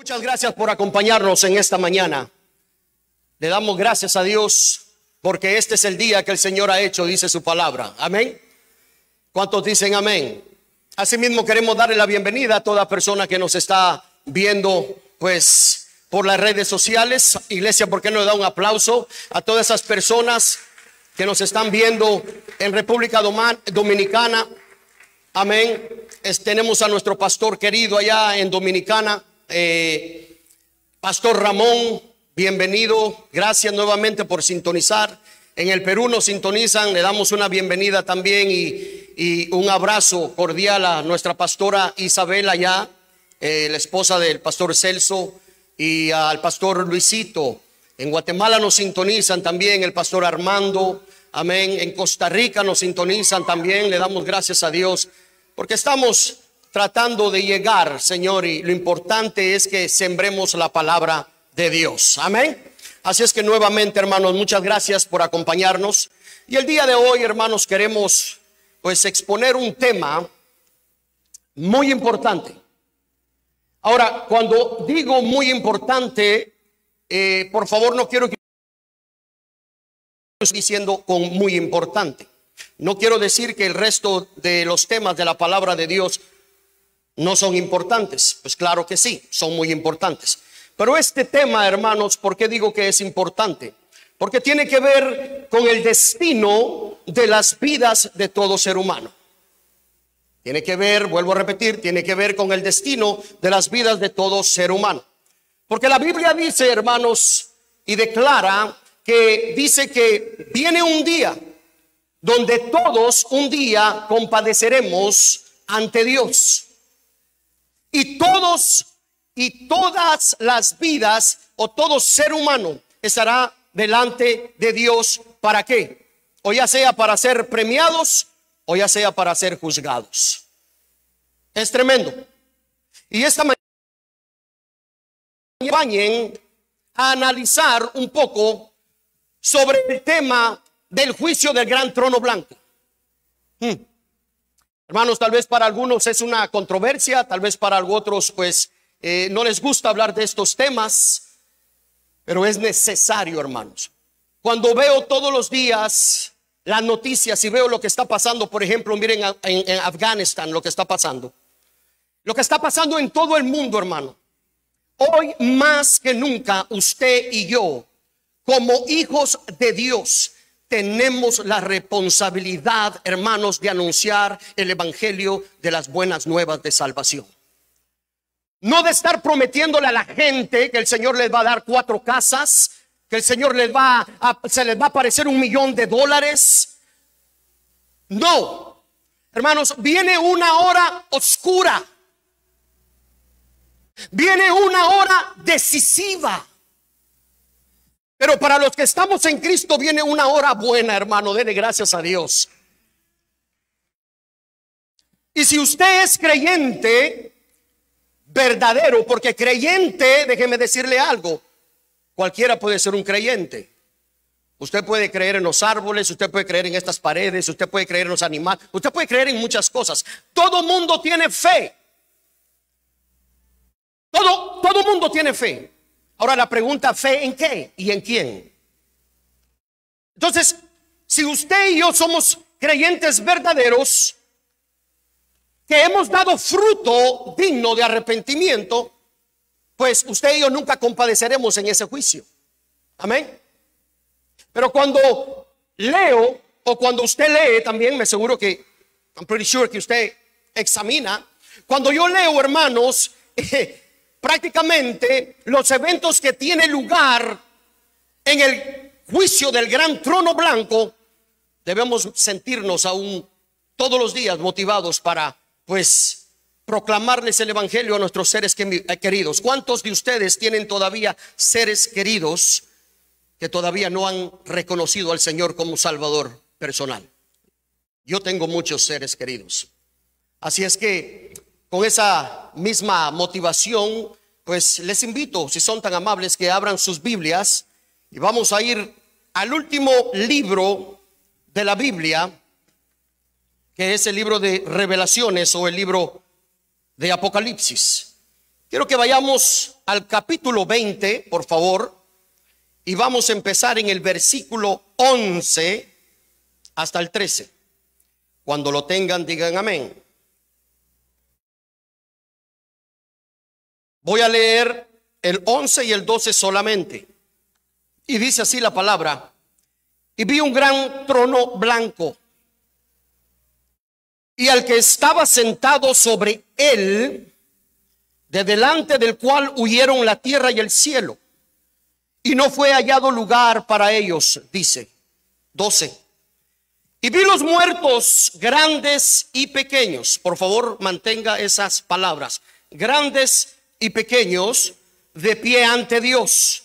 Muchas gracias por acompañarnos en esta mañana. Le damos gracias a Dios porque este es el día que el Señor ha hecho, dice su palabra. Amén. ¿Cuántos dicen amén? Asimismo queremos darle la bienvenida a toda persona que nos está viendo, pues por las redes sociales. Iglesia, ¿por qué no le da un aplauso a todas esas personas que nos están viendo en República Dominicana? Amén. tenemos a nuestro pastor querido allá en Dominicana eh, pastor Ramón, bienvenido. Gracias nuevamente por sintonizar. En el Perú nos sintonizan, le damos una bienvenida también y, un abrazo cordial a nuestra pastora Isabel allá, eh, la esposa del pastor Celso, y al pastor Luisito. En Guatemala nos sintonizan también el pastor Armando, amén. En Costa Rica nos sintonizan también, le damos gracias a Dios, porque estamos tratando de llegar, Señor, y lo importante es que sembremos la palabra de Dios. Amén. Así es que nuevamente, hermanos, muchas gracias por acompañarnos. Y el día de hoy, hermanos, queremos pues exponer un tema muy importante. Ahora, cuando digo muy importante, eh, por favor, no quiero que estoy diciendo con muy importante. No quiero decir que el resto de los temas de la palabra de Dios no son importantes. Pues claro que sí, son muy importantes. Pero este tema, hermanos, ¿por qué digo que es importante? Porque tiene que ver con el destino de las vidas de todo ser humano. Tiene que ver, vuelvo a repetir, tiene que ver con el destino de las vidas de todo ser humano. Porque la Biblia dice, hermanos, y declara que dice que viene un día donde todos un día compadeceremos ante Dios. Y todos y todas las vidas o todo ser humano estará delante de Dios. ¿Para qué? O ya sea para ser premiados o ya sea para ser juzgados. Es tremendo. Y esta mañana bañen a analizar un poco sobre el tema del juicio del gran trono blanco. Hmm. Hermanos, tal vez para algunos es una controversia, tal vez para otros pues eh, no les gusta hablar de estos temas, pero es necesario, hermanos. Cuando veo todos los días las noticias y veo lo que está pasando, por ejemplo, miren en, en Afganistán lo que está pasando, lo que está pasando en todo el mundo, hermano. Hoy más que nunca usted y yo, como hijos de Dios, tenemos la responsabilidad, hermanos, de anunciar el Evangelio de las buenas nuevas de salvación. No de estar prometiéndole a la gente que el Señor les va a dar cuatro casas, que el Señor les va a, se les va a aparecer un millón de dólares. No, hermanos, viene una hora oscura. Viene una hora decisiva. Pero para los que estamos en Cristo viene una hora buena, hermano. denle gracias a Dios. Y si usted es creyente verdadero, porque creyente, déjeme decirle algo, cualquiera puede ser un creyente. Usted puede creer en los árboles, usted puede creer en estas paredes, usted puede creer en los animales, usted puede creer en muchas cosas. Todo mundo tiene fe. Todo, todo mundo tiene fe. Ahora la pregunta, ¿fe en qué y en quién? Entonces, si usted y yo somos creyentes verdaderos, que hemos dado fruto digno de arrepentimiento, pues usted y yo nunca compadeceremos en ese juicio. Amén. Pero cuando leo o cuando usted lee también, me aseguro que, I'm pretty sure que usted examina, cuando yo leo, hermanos, eh, prácticamente los eventos que tienen lugar en el juicio del gran trono blanco, debemos sentirnos aún todos los días motivados para, pues, proclamarles el Evangelio a nuestros seres eh, queridos. ¿Cuántos de ustedes tienen todavía seres queridos que todavía no han reconocido al Señor como Salvador personal? Yo tengo muchos seres queridos. Así es que con esa misma motivación, pues les invito, si son tan amables, que abran sus Biblias y vamos a ir al último libro de la Biblia, que es el libro de revelaciones o el libro de Apocalipsis. Quiero que vayamos al capítulo 20, por favor, y vamos a empezar en el versículo 11 hasta el 13. Cuando lo tengan, digan amén. Voy a leer el 11 y el 12 solamente. Y dice así la palabra. Y vi un gran trono blanco. Y al que estaba sentado sobre él, de delante del cual huyeron la tierra y el cielo. Y no fue hallado lugar para ellos, dice 12. Y vi los muertos grandes y pequeños. Por favor, mantenga esas palabras. Grandes y pequeños de pie ante Dios.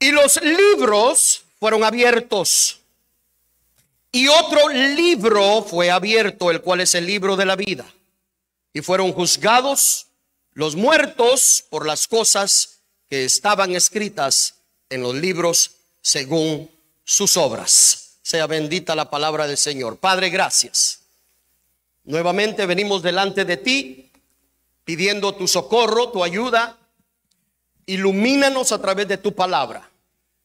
Y los libros fueron abiertos. Y otro libro fue abierto, el cual es el libro de la vida. Y fueron juzgados los muertos por las cosas que estaban escritas en los libros según sus obras. Sea bendita la palabra del Señor. Padre, gracias. Nuevamente venimos delante de ti pidiendo tu socorro, tu ayuda. Ilumínanos a través de tu palabra.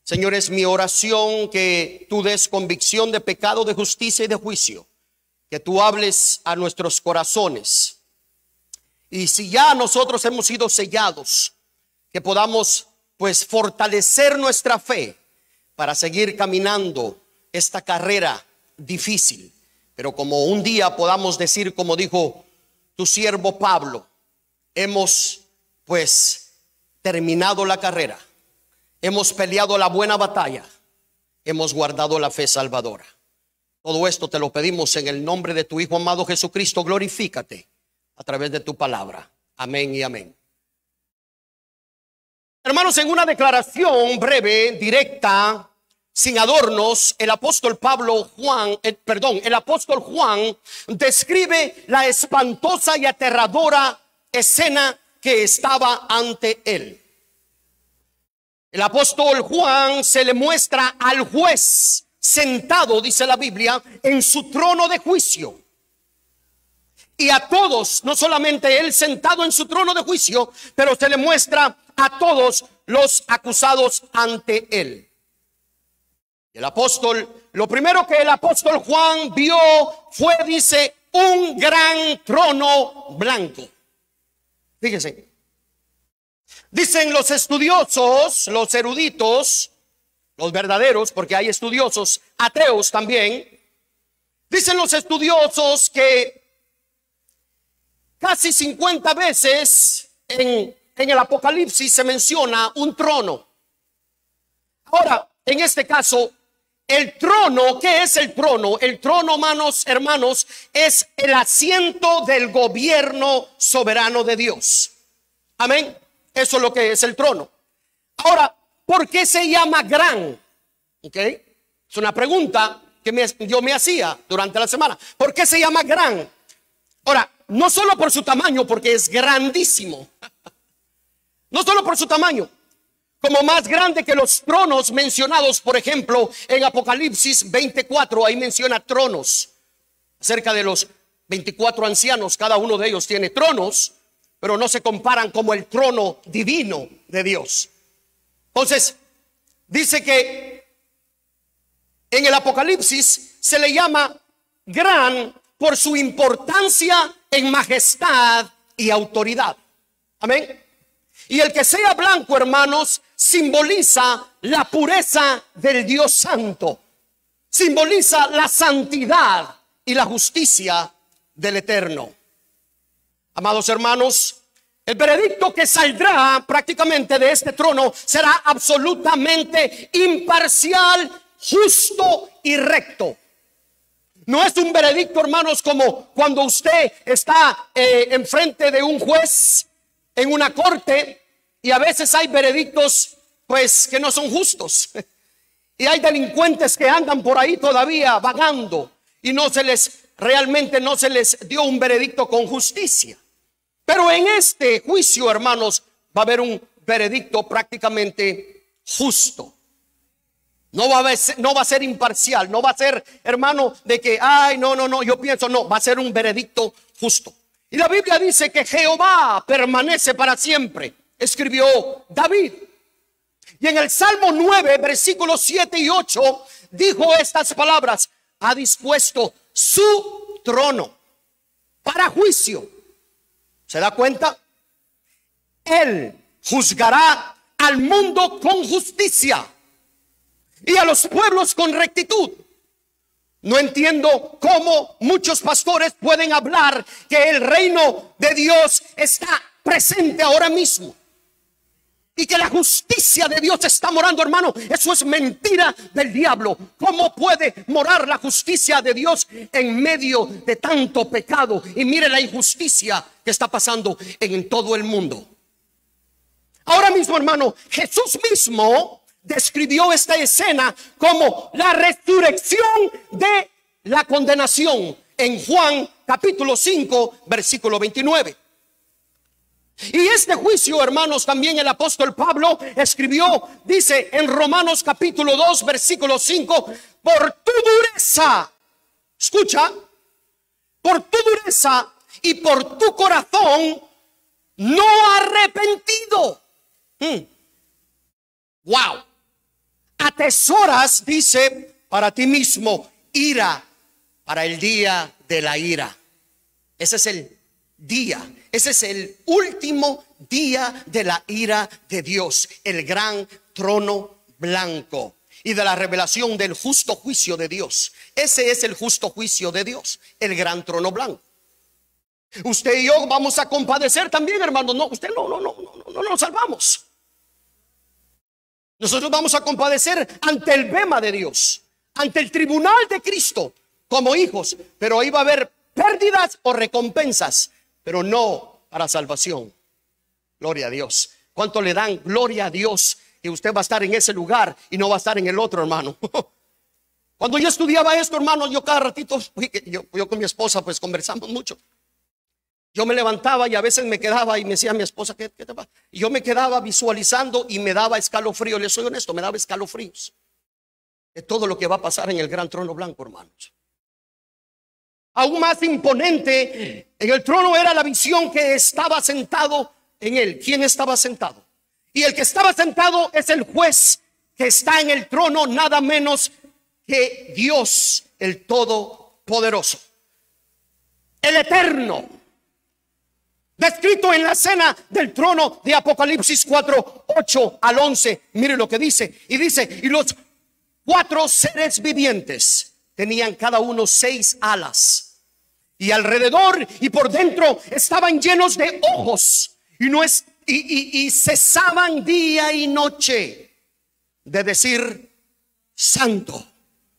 Señor, es mi oración que tú des convicción de pecado, de justicia y de juicio. Que tú hables a nuestros corazones. Y si ya nosotros hemos sido sellados, que podamos pues fortalecer nuestra fe para seguir caminando esta carrera difícil. Pero como un día podamos decir, como dijo tu siervo Pablo, Hemos pues terminado la carrera. Hemos peleado la buena batalla. Hemos guardado la fe salvadora. Todo esto te lo pedimos en el nombre de tu Hijo amado Jesucristo. Glorifícate a través de tu palabra. Amén y amén. Hermanos, en una declaración breve, directa, sin adornos, el apóstol Pablo Juan, eh, perdón, el apóstol Juan describe la espantosa y aterradora escena que estaba ante él. El apóstol Juan se le muestra al juez sentado, dice la Biblia, en su trono de juicio. Y a todos, no solamente él sentado en su trono de juicio, pero se le muestra a todos los acusados ante él. El apóstol, lo primero que el apóstol Juan vio fue, dice, un gran trono blanco fíjense Dicen los estudiosos, los eruditos, los verdaderos, porque hay estudiosos ateos también, dicen los estudiosos que casi 50 veces en el Apocalipsis se menciona un trono. Ahora, en este caso, el trono, ¿qué es el trono? El trono, manos, hermanos, es el asiento del gobierno soberano de Dios. Amén. Eso es lo que es el trono. Ahora, ¿por qué se llama gran? ¿Ok? Es una pregunta que yo me hacía durante la semana. ¿Por qué se llama gran? Ahora, no solo por su tamaño, porque es grandísimo. No solo por su tamaño, como más grande que los tronos mencionados, por ejemplo, en Apocalipsis 24, ahí menciona tronos, acerca de los 24 ancianos, cada uno de ellos tiene tronos, pero no se comparan como el trono divino de Dios. Entonces, dice que en el Apocalipsis se le llama gran por su importancia en majestad y autoridad. Amén. Y el que sea blanco, hermanos, simboliza la pureza del Dios Santo. Simboliza la santidad y la justicia del Eterno. Amados hermanos, el veredicto que saldrá prácticamente de este trono será absolutamente imparcial, justo y recto. No es un veredicto, hermanos, como cuando usted está eh, enfrente de un juez en una corte y a veces hay veredictos, pues, que no son justos. Y hay delincuentes que andan por ahí todavía vagando y no se les, realmente no se les dio un veredicto con justicia. Pero en este juicio, hermanos, va a haber un veredicto prácticamente justo. No va, a ser, no va a ser imparcial, no va a ser, hermano, de que, ay, no, no, no, yo pienso, no, va a ser un veredicto justo. Y la Biblia dice que Jehová permanece para siempre escribió David. Y en el Salmo 9, versículos 7 y 8, dijo estas palabras, ha dispuesto su trono para juicio. ¿Se da cuenta? Él juzgará al mundo con justicia y a los pueblos con rectitud. No entiendo cómo muchos pastores pueden hablar que el reino de Dios está presente ahora mismo y que la justicia de Dios está morando, hermano. Eso es mentira del diablo. ¿Cómo puede morar la justicia de Dios en medio de tanto pecado? Y mire la injusticia que está pasando en todo el mundo. Ahora mismo, hermano, Jesús mismo describió esta escena como la resurrección de la condenación en Juan capítulo 5, versículo 29. Y este juicio, hermanos, también el apóstol Pablo escribió, dice en Romanos capítulo 2, versículo 5, por tu dureza, escucha, por tu dureza y por tu corazón no arrepentido. Wow. Mm. Atesoras, dice, para ti mismo ira para el día de la ira. Ese es el día ese es el último día de la ira de Dios, el gran trono blanco y de la revelación del justo juicio de Dios. Ese es el justo juicio de Dios, el gran trono blanco. Usted y yo vamos a compadecer también, hermano. No, usted no, no, no, no, no, no nos salvamos. Nosotros vamos a compadecer ante el bema de Dios, ante el tribunal de Cristo, como hijos. Pero ahí va a haber pérdidas o recompensas pero no para salvación. Gloria a Dios. ¿Cuánto le dan gloria a Dios que usted va a estar en ese lugar y no va a estar en el otro, hermano? Cuando yo estudiaba esto, hermano, yo cada ratito, yo, con mi esposa, pues conversamos mucho. Yo me levantaba y a veces me quedaba y me decía a mi esposa, ¿qué, te pasa? Y yo me quedaba visualizando y me daba escalofrío. Le soy honesto, me daba escalofríos de todo lo que va a pasar en el gran trono blanco, hermanos aún más imponente, en el trono era la visión que estaba sentado en él. ¿Quién estaba sentado? Y el que estaba sentado es el juez que está en el trono, nada menos que Dios, el Todopoderoso. El Eterno, descrito en la escena del trono de Apocalipsis 4, 8 al 11. Mire lo que dice. Y dice, y los cuatro seres vivientes tenían cada uno seis alas y alrededor y por dentro estaban llenos de ojos y, no es, y, y cesaban día y noche de decir, santo,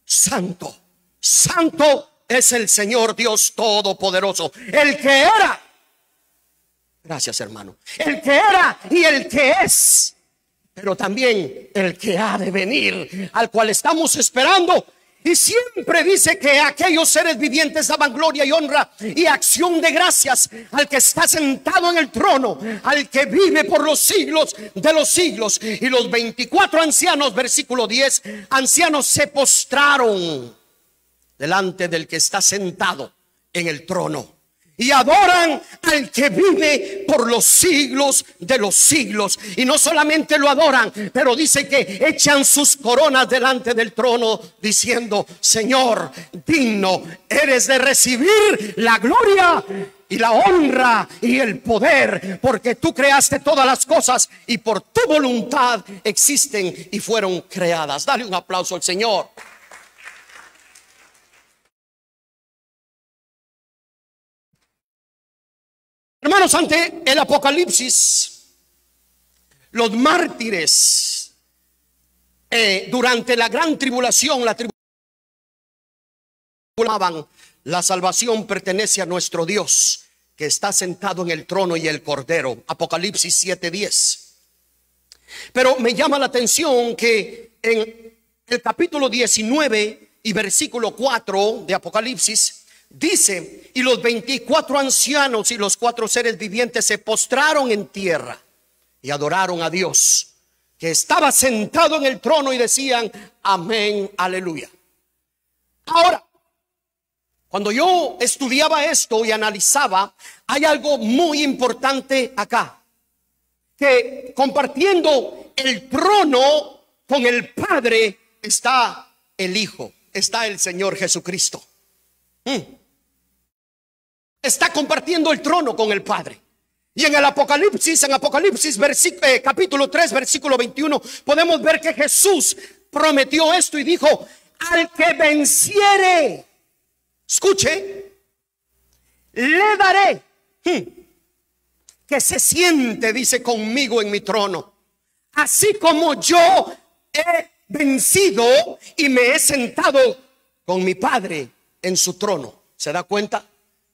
santo, santo es el Señor Dios Todopoderoso, el que era. Gracias hermano. El que era y el que es, pero también el que ha de venir, al cual estamos esperando y siempre dice que aquellos seres vivientes daban gloria y honra y acción de gracias al que está sentado en el trono, al que vive por los siglos de los siglos. Y los 24 ancianos, versículo 10, ancianos se postraron delante del que está sentado en el trono y adoran al que vive por los siglos de los siglos. Y no solamente lo adoran, pero dice que echan sus coronas delante del trono diciendo, Señor, digno eres de recibir la gloria y la honra y el poder, porque tú creaste todas las cosas y por tu voluntad existen y fueron creadas. Dale un aplauso al Señor. Hermanos, ante el Apocalipsis, los mártires eh, durante la gran tribulación, la tribulación, la salvación pertenece a nuestro Dios que está sentado en el trono y el cordero. Apocalipsis 7:10. Pero me llama la atención que en el capítulo 19 y versículo 4 de Apocalipsis, Dice, y los 24 ancianos y los cuatro seres vivientes se postraron en tierra y adoraron a Dios, que estaba sentado en el trono y decían, amén, aleluya. Ahora, cuando yo estudiaba esto y analizaba, hay algo muy importante acá, que compartiendo el trono con el Padre está el Hijo, está el Señor Jesucristo. Mm está compartiendo el trono con el Padre. Y en el Apocalipsis, en Apocalipsis eh, capítulo 3, versículo 21, podemos ver que Jesús prometió esto y dijo, al que venciere, escuche, le daré hmm, que se siente, dice, conmigo en mi trono, así como yo he vencido y me he sentado con mi Padre en su trono. ¿Se da cuenta?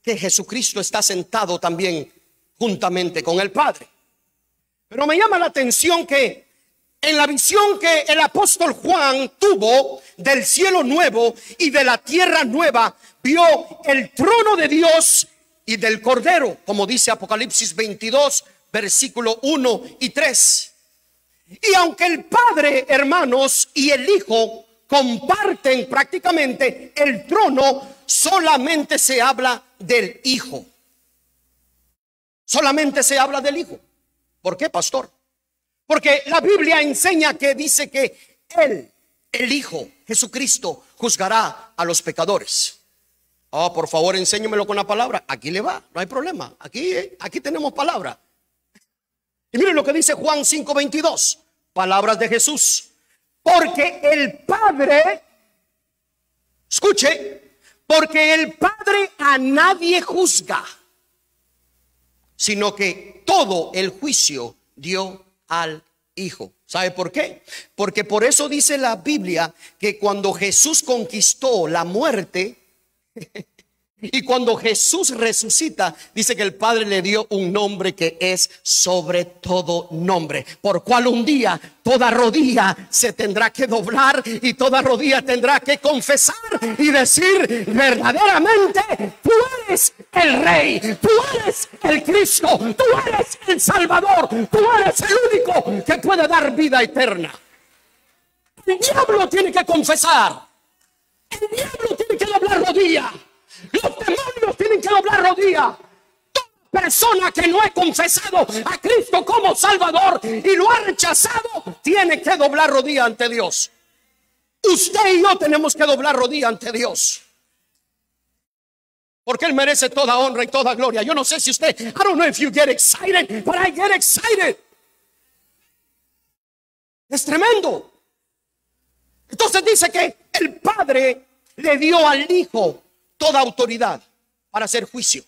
que Jesucristo está sentado también juntamente con el Padre. Pero me llama la atención que en la visión que el apóstol Juan tuvo del cielo nuevo y de la tierra nueva, vio el trono de Dios y del Cordero, como dice Apocalipsis 22, versículo 1 y 3. Y aunque el Padre, hermanos, y el Hijo comparten prácticamente el trono, solamente se habla del Hijo. Solamente se habla del Hijo. Porque qué, pastor? Porque la Biblia enseña que dice que Él, el Hijo, Jesucristo, juzgará a los pecadores. Ah, por favor, enséñemelo con la palabra. Aquí le va, no hay problema. Aquí, eh, aquí tenemos palabra. Y miren lo que dice Juan 5:22, palabras de Jesús. Porque el Padre, escuche, porque el Padre a nadie juzga, sino que todo el juicio dio al Hijo. ¿Sabe por qué? Porque por eso dice la Biblia que cuando Jesús conquistó la muerte, Y cuando Jesús resucita, dice que el Padre le dio un nombre que es sobre todo nombre, por cual un día toda rodilla se tendrá que doblar y toda rodilla tendrá que confesar y decir verdaderamente, tú eres el Rey, tú eres el Cristo, tú eres el Salvador, tú eres el único que puede dar vida eterna. El diablo tiene que confesar, el diablo tiene que doblar rodilla. Los demonios tienen que doblar rodilla. Toda persona que no ha confesado a Cristo como Salvador y lo ha rechazado, tiene que doblar rodilla ante Dios. Usted y yo tenemos que doblar rodilla ante Dios. Porque Él merece toda honra y toda gloria. Yo no sé si usted, I don't know if you get excited, but I get excited. Es tremendo. Entonces dice que el Padre le dio al Hijo toda autoridad para hacer juicio.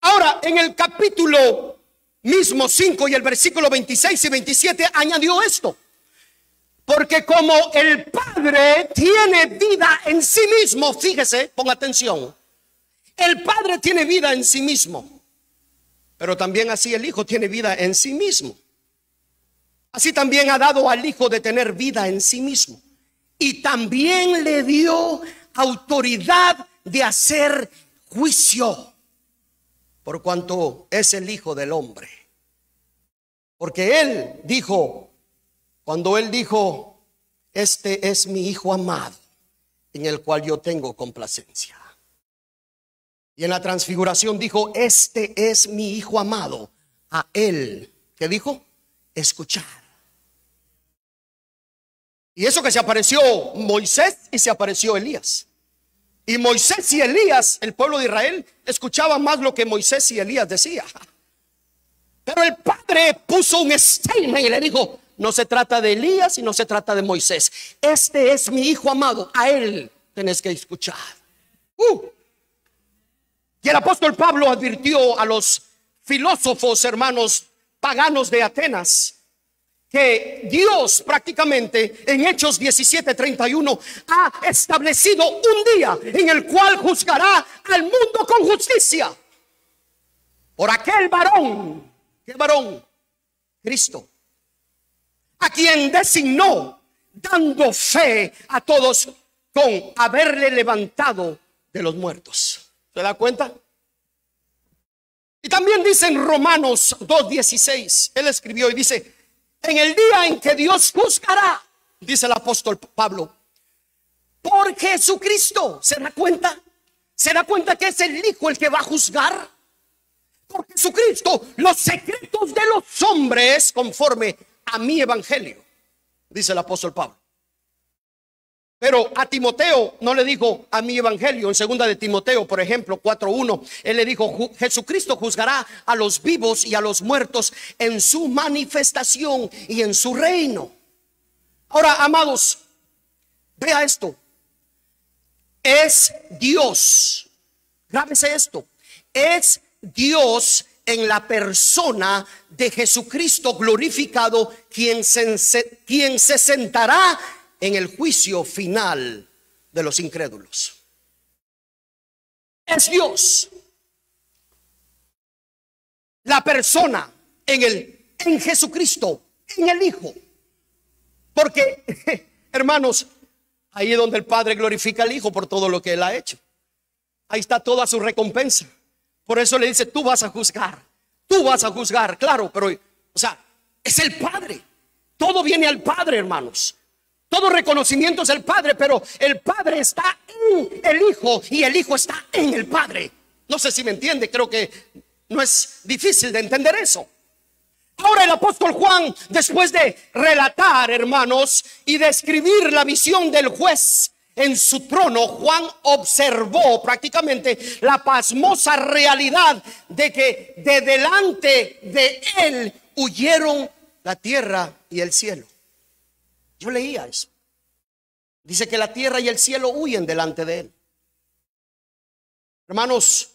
Ahora, en el capítulo mismo 5 y el versículo 26 y 27 añadió esto. Porque como el Padre tiene vida en sí mismo, fíjese, ponga atención, el Padre tiene vida en sí mismo, pero también así el Hijo tiene vida en sí mismo. Así también ha dado al Hijo de tener vida en sí mismo. Y también le dio autoridad de hacer juicio, por cuanto es el Hijo del Hombre. Porque Él dijo, cuando Él dijo, este es mi Hijo amado, en el cual yo tengo complacencia. Y en la transfiguración dijo, este es mi Hijo amado, a Él, que dijo? Escuchar. Y eso que se apareció Moisés y se apareció Elías. Y Moisés y Elías, el pueblo de Israel, escuchaba más lo que Moisés y Elías decía. Pero el padre puso un statement y le dijo, no se trata de Elías y no se trata de Moisés. Este es mi hijo amado, a él tenés que escuchar. Uh. Y el apóstol Pablo advirtió a los filósofos hermanos paganos de Atenas que Dios prácticamente en Hechos 17:31 ha establecido un día en el cual juzgará al mundo con justicia por aquel varón, ¿qué varón? Cristo, a quien designó dando fe a todos con haberle levantado de los muertos. ¿Se da cuenta? Y también dice en Romanos 2:16, él escribió y dice, en el día en que Dios juzgará, dice el apóstol Pablo, por Jesucristo. ¿Se da cuenta? ¿Se da cuenta que es el Hijo el que va a juzgar? Por Jesucristo, los secretos de los hombres conforme a mi evangelio, dice el apóstol Pablo. Pero a Timoteo no le dijo a mi evangelio, en segunda de Timoteo, por ejemplo, 4.1, él le dijo, Jesucristo juzgará a los vivos y a los muertos en su manifestación y en su reino. Ahora, amados, vea esto. Es Dios, grábese esto, es Dios en la persona de Jesucristo glorificado quien se, quien se sentará en el juicio final de los incrédulos. Es Dios la persona en el en Jesucristo, en el Hijo. Porque hermanos, ahí es donde el Padre glorifica al Hijo por todo lo que él ha hecho. Ahí está toda su recompensa. Por eso le dice, "Tú vas a juzgar. Tú vas a juzgar." Claro, pero o sea, es el Padre. Todo viene al Padre, hermanos. Todo reconocimiento es el Padre, pero el Padre está en el Hijo y el Hijo está en el Padre. No sé si me entiende, creo que no es difícil de entender eso. Ahora el apóstol Juan, después de relatar, hermanos, y describir la visión del juez en su trono, Juan observó prácticamente la pasmosa realidad de que de delante de él huyeron la tierra y el cielo. Yo leía eso. Dice que la tierra y el cielo huyen delante de él. Hermanos,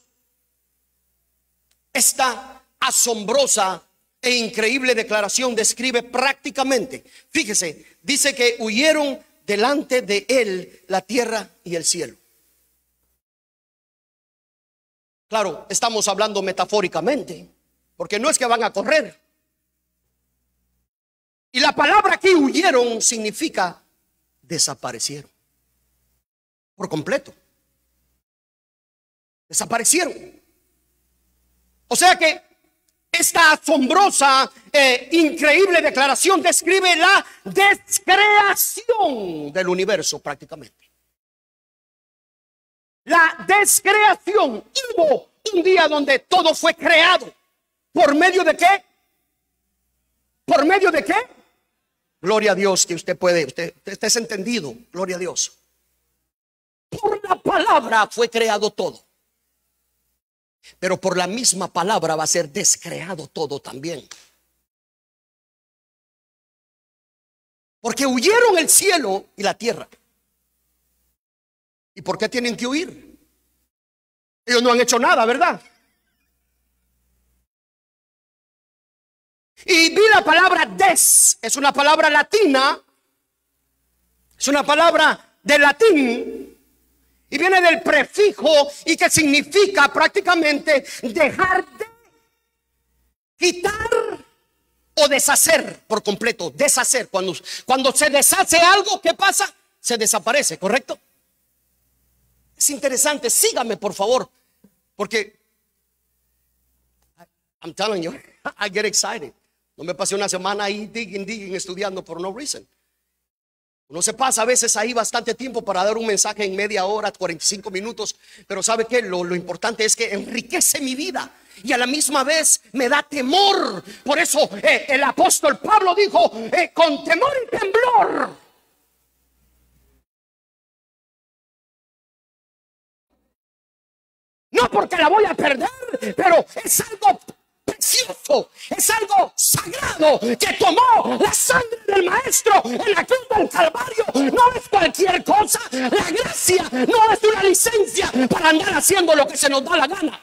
esta asombrosa e increíble declaración describe prácticamente, fíjese, dice que huyeron delante de él la tierra y el cielo. Claro, estamos hablando metafóricamente, porque no es que van a correr, y la palabra que huyeron significa desaparecieron. Por completo. Desaparecieron. O sea que esta asombrosa, e increíble declaración describe la descreación del universo prácticamente. La descreación. Hubo un día donde todo fue creado. ¿Por medio de qué? ¿Por medio de qué? Gloria a Dios que usted puede, usted, está es entendido, gloria a Dios. Por la palabra fue creado todo. Pero por la misma palabra va a ser descreado todo también. Porque huyeron el cielo y la tierra. ¿Y por qué tienen que huir? Ellos no han hecho nada, ¿verdad? Y vi la palabra des, es una palabra latina, es una palabra de latín, y viene del prefijo y que significa prácticamente dejar de, quitar o deshacer por completo, deshacer. Cuando, cuando se deshace algo, ¿qué pasa? Se desaparece, ¿correcto? Es interesante, sígame por favor, porque I'm telling you, I get excited. No me pasé una semana ahí digging, digging, estudiando por no reason. Uno se pasa a veces ahí bastante tiempo para dar un mensaje en media hora, 45 minutos, pero ¿sabe qué? Lo, importante es que enriquece mi vida y a la misma vez me da temor. Por eso eh, el apóstol Pablo dijo, eh, con temor y temblor. No porque la voy a perder, pero es algo precioso, es algo sagrado que tomó la sangre del Maestro en la cruz del Calvario. No es cualquier cosa. La gracia no es una licencia para andar haciendo lo que se nos da la gana.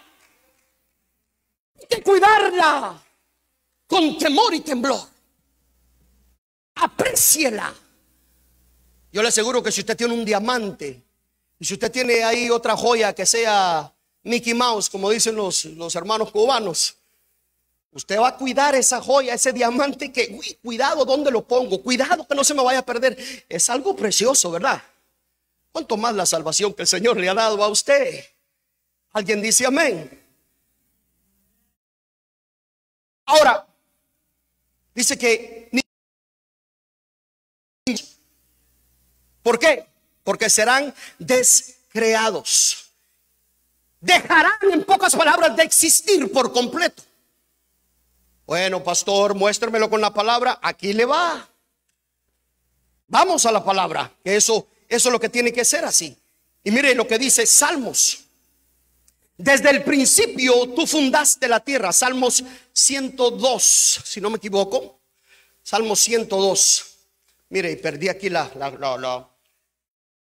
Hay que cuidarla con temor y temblor. apreciela Yo le aseguro que si usted tiene un diamante y si usted tiene ahí otra joya que sea Mickey Mouse, como dicen los, los hermanos cubanos, Usted va a cuidar esa joya, ese diamante que, cuidado dónde lo pongo, cuidado que no se me vaya a perder. Es algo precioso, ¿verdad? ¿Cuánto más la salvación que el Señor le ha dado a usted? ¿Alguien dice amén? Ahora, dice que... ¿Por qué? Porque serán descreados. Dejarán, en pocas palabras, de existir por completo. Bueno, pastor, muéstremelo con la palabra. Aquí le va. Vamos a la palabra, que eso, eso es lo que tiene que ser así. Y mire lo que dice Salmos. Desde el principio tú fundaste la tierra. Salmos 102, si no me equivoco. Salmos 102. Mire, perdí aquí la, la, la,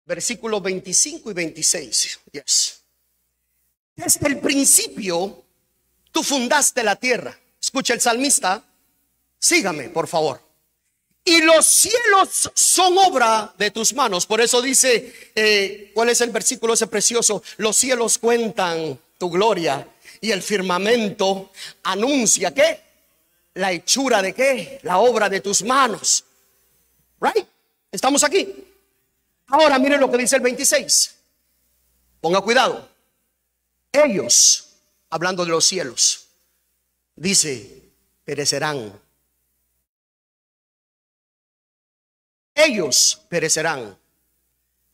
versículos 25 y 26. Yes. Desde el principio tú fundaste la tierra Escucha el salmista. Sígame, por favor. Y los cielos son obra de tus manos. Por eso dice, eh, ¿cuál es el versículo ese precioso? Los cielos cuentan tu gloria y el firmamento anuncia que La hechura de qué? La obra de tus manos. Right? Estamos aquí. Ahora miren lo que dice el 26. Ponga cuidado. Ellos, hablando de los cielos, dice, perecerán. Ellos perecerán,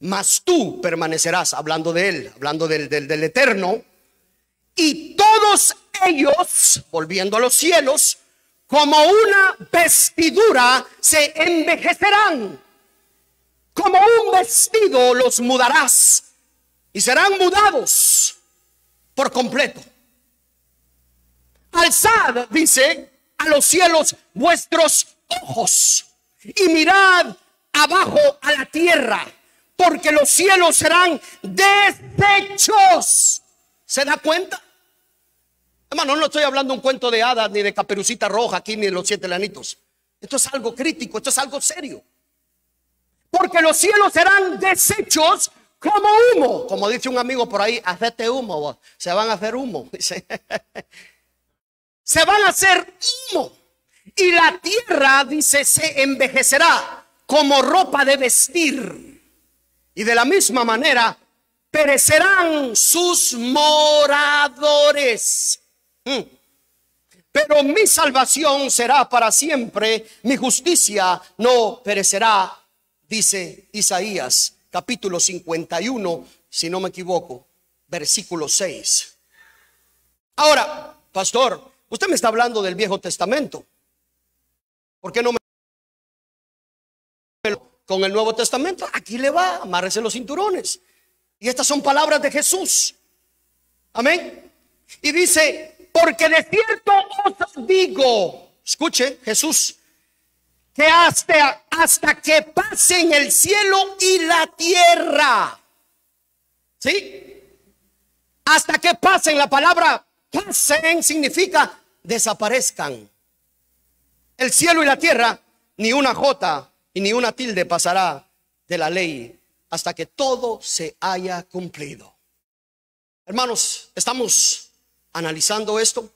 mas tú permanecerás, hablando de Él, hablando del, del, del Eterno, y todos ellos, volviendo a los cielos, como una vestidura se envejecerán, como un vestido los mudarás y serán mudados por completo. Alzad, dice, a los cielos vuestros ojos y mirad abajo a la tierra, porque los cielos serán deshechos. ¿Se da cuenta? Hermano, no estoy hablando un cuento de hadas, ni de caperucita roja aquí, ni de los siete lanitos. Esto es algo crítico, esto es algo serio. Porque los cielos serán deshechos como humo. Como dice un amigo por ahí, hacete humo, se van a hacer humo. Dice, se van a hacer humo. Y la tierra, dice, se envejecerá como ropa de vestir. Y de la misma manera, perecerán sus moradores. Mm. Pero mi salvación será para siempre, mi justicia no perecerá, dice Isaías, capítulo 51, si no me equivoco, versículo 6. Ahora, pastor, Usted me está hablando del Viejo Testamento. ¿Por qué no me con el Nuevo Testamento? Aquí le va, amárrese los cinturones. Y estas son palabras de Jesús. Amén. Y dice, porque de cierto os digo, escuche Jesús, que hasta, hasta que pasen el cielo y la tierra, ¿sí? Hasta que pasen la palabra significa desaparezcan. El cielo y la tierra, ni una jota y ni una tilde pasará de la ley hasta que todo se haya cumplido. Hermanos, estamos analizando esto.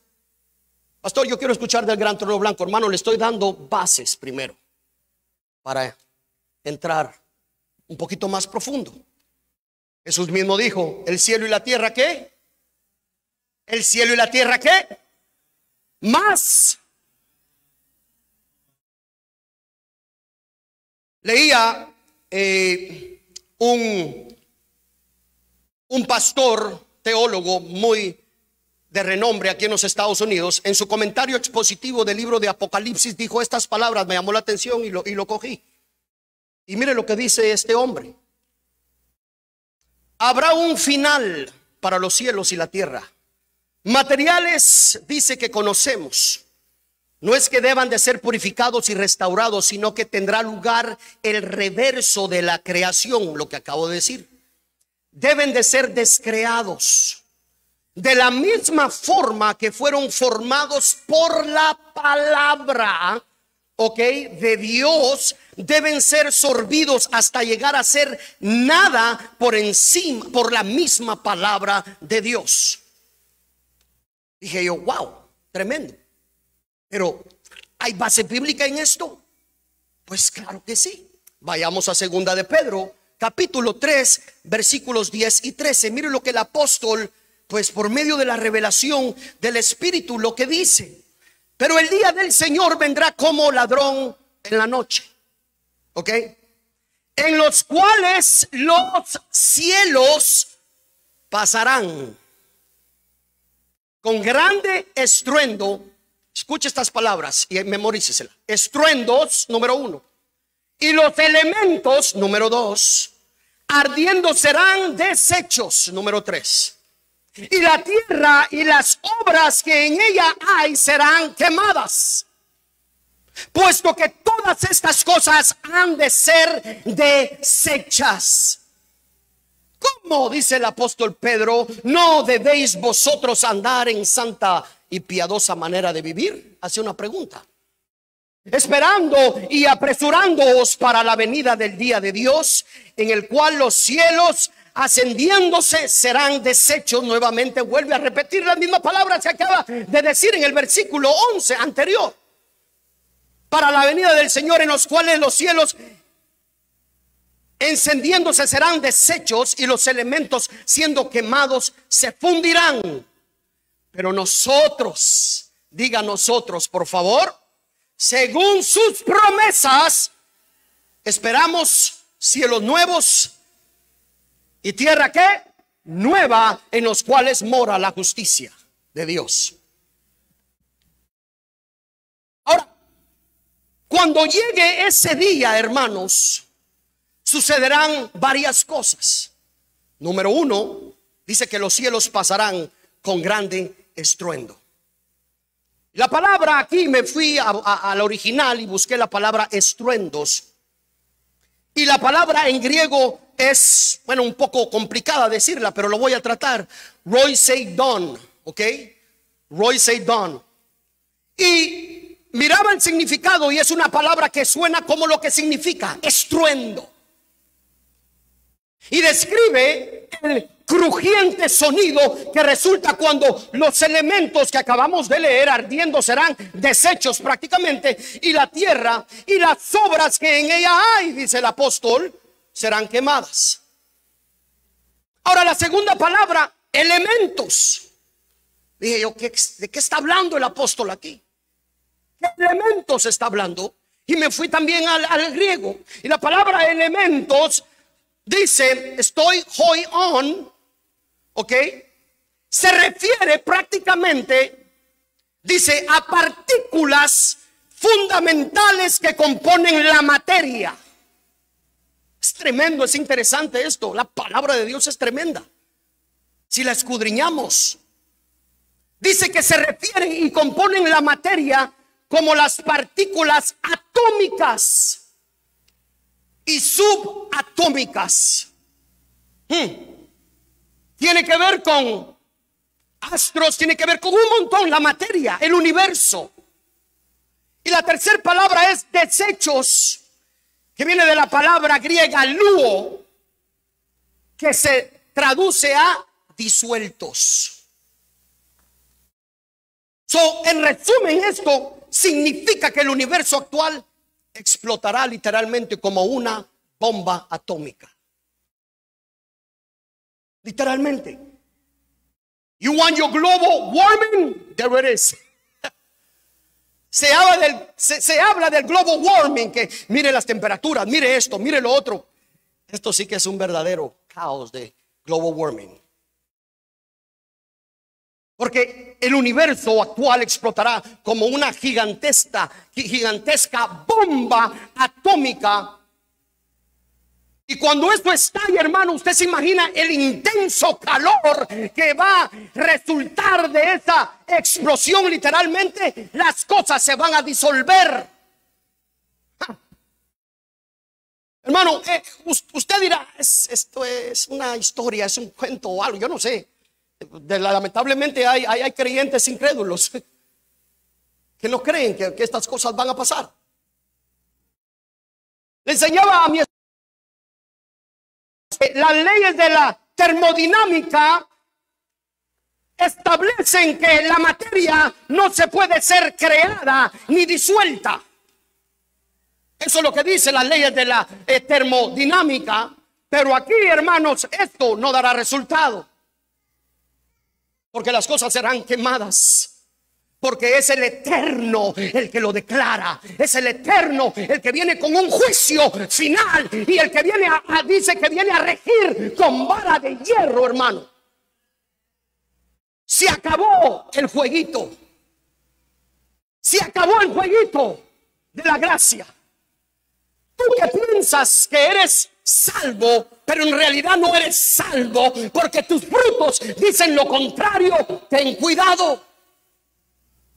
Pastor, yo quiero escuchar del gran trono blanco. Hermano, le estoy dando bases primero para entrar un poquito más profundo. Jesús mismo dijo, el cielo y la tierra, ¿qué? el cielo y la tierra, ¿qué? Más. Leía eh, un, un pastor teólogo muy de renombre aquí en los Estados Unidos, en su comentario expositivo del libro de Apocalipsis dijo estas palabras, me llamó la atención y lo, y lo cogí. Y mire lo que dice este hombre. Habrá un final para los cielos y la tierra. Materiales dice que conocemos. No es que deban de ser purificados y restaurados, sino que tendrá lugar el reverso de la creación, lo que acabo de decir. Deben de ser descreados. De la misma forma que fueron formados por la palabra, ¿ok? De Dios, deben ser sorbidos hasta llegar a ser nada por encima, por la misma palabra de Dios. Dije yo, wow, tremendo. Pero, ¿hay base bíblica en esto? Pues claro que sí. Vayamos a segunda de Pedro, capítulo 3, versículos 10 y 13. Mire lo que el apóstol, pues por medio de la revelación del Espíritu, lo que dice. Pero el día del Señor vendrá como ladrón en la noche. ¿Ok? En los cuales los cielos pasarán con grande estruendo, escucha estas palabras y memorícesela. Estruendos, número uno. Y los elementos, número dos, ardiendo serán desechos, número tres. Y la tierra y las obras que en ella hay serán quemadas. Puesto que todas estas cosas han de ser desechas. ¿Cómo, dice el apóstol Pedro, no debéis vosotros andar en santa y piadosa manera de vivir? Hace una pregunta. Esperando y apresurándoos para la venida del día de Dios, en el cual los cielos ascendiéndose serán deshechos nuevamente. Vuelve a repetir la misma palabra que acaba de decir en el versículo 11 anterior. Para la venida del Señor en los cuales los cielos encendiéndose serán deshechos y los elementos siendo quemados se fundirán. Pero nosotros, diga nosotros por favor, según sus promesas, esperamos cielos nuevos y tierra que nueva en los cuales mora la justicia de Dios. Ahora, cuando llegue ese día, hermanos, sucederán varias cosas. Número uno, dice que los cielos pasarán con grande estruendo. La palabra aquí me fui al original y busqué la palabra estruendos. Y la palabra en griego es, bueno, un poco complicada decirla, pero lo voy a tratar. Roy Don ¿ok? Roy Don Y miraba el significado y es una palabra que suena como lo que significa, estruendo. Y describe el crujiente sonido que resulta cuando los elementos que acabamos de leer ardiendo serán desechos prácticamente y la tierra y las obras que en ella hay, dice el apóstol, serán quemadas. Ahora la segunda palabra, elementos. Dije yo, ¿de qué está hablando el apóstol aquí? ¿Qué elementos está hablando? Y me fui también al, al griego. Y la palabra elementos dice, estoy hoy on, ¿ok? Se refiere prácticamente, dice, a partículas fundamentales que componen la materia. Es tremendo, es interesante esto. La palabra de Dios es tremenda. Si la escudriñamos, dice que se refieren y componen la materia como las partículas atómicas y subatómicas. Hmm. Tiene que ver con astros, tiene que ver con un montón la materia, el universo. Y la tercera palabra es desechos, que viene de la palabra griega luo, que se traduce a disueltos. en resumen, esto significa que el universo actual explotará literalmente como una bomba atómica. Literalmente. You want your global warming? There it is. Se habla, del, se, habla del global warming, que mire las temperaturas, mire esto, mire lo otro. Esto sí que es un verdadero caos de global warming. Porque el universo actual explotará como una gigantesca, gigantesca bomba atómica. Y cuando esto ahí hermano, usted se imagina el intenso calor que va a resultar de esa explosión. Literalmente, las cosas se van a disolver. Hermano, eh, usted dirá, esto es una historia, es un cuento o algo, yo no sé lamentablemente hay, creyentes incrédulos que no creen que, estas cosas van a pasar. Le enseñaba a mi las leyes de la termodinámica establecen que la materia no se puede ser creada ni disuelta. Eso es lo que dice las leyes de la eh, termodinámica. Pero aquí, hermanos, esto no dará resultado porque las cosas serán quemadas. Porque es el eterno el que lo declara. Es el eterno el que viene con un juicio final. Y el que viene a, dice que viene a regir con vara de hierro, hermano. Se acabó el jueguito. Se acabó el jueguito de la gracia. Tú que piensas que eres salvo, pero en realidad no eres salvo porque tus frutos dicen lo contrario. Ten cuidado.